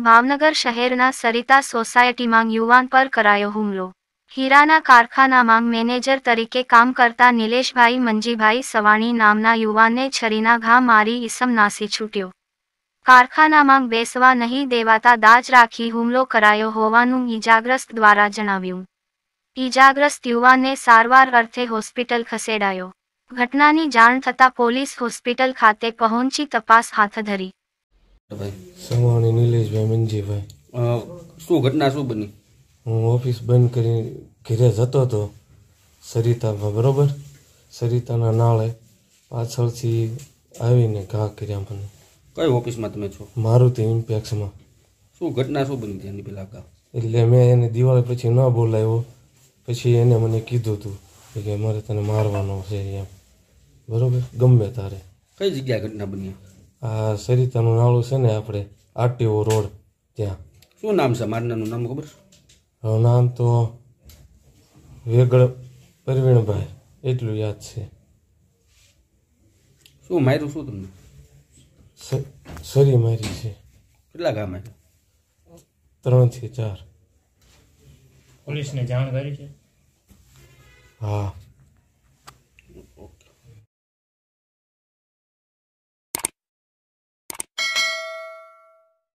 ભાવનગર શહેરના સરિતા સોસાયટીમાં યુવાન પર કરાયો હુમલો હીરાના કારખાનામાં મેનેજર તરીકે કામ કરતા નિલેશભાઈ મંજીભાઈ સવાણી નામના યુવાનને છરીના ઘા મારી ઈસમ નાસી છૂટ્યો કારખાનામાં બેસવા નહીં દેવાતા દાજ રાખી હુમલો કરાયો હોવાનું ઈજાગ્રસ્ત દ્વારા જણાવ્યું ઈજાગ્રસ્ત યુવાનને સારવાર અર્થે હોસ્પિટલ ખસેડાયો ઘટનાની જાણ થતાં પોલીસ હોસ્પિટલ ખાતે પહોંચી તપાસ હાથ ધરી સવાણી નિલેશભાઈ મંજીભાઈ શું ઘટના શું બની હું ઓફિસ બંધ કરી ઘેરે જતો હતો સરિતામાં બરોબર સરિતાના નાળે પાછળથી આવીને ઘા કર્યા મને કઈ ઓફિસમાં તમે છો મારુતિ ઇમ્પેક્સમાં શું ઘટના શું બની તેની પેલા ઘા એટલે મેં એને દિવાળી પછી ન બોલાવ્યો પછી એને મને કીધું હતું કે મારે તને મારવાનો છે એમ બરોબર ગમે તારે કઈ જગ્યા ઘટના બની આ સરિતાનું નાળું છે ને આપણે આરટીઓ રોડ ત્યાં શું નામ છે મારનાનું નામ ખબર નામ તો વેગળ પરવીણભાઈ એટલું યાદ છે શું માર્યું શું તમને સરી મારી છે કેટલા ગામ ત્રણ થી ચાર પોલીસને જાણ કરી છે હા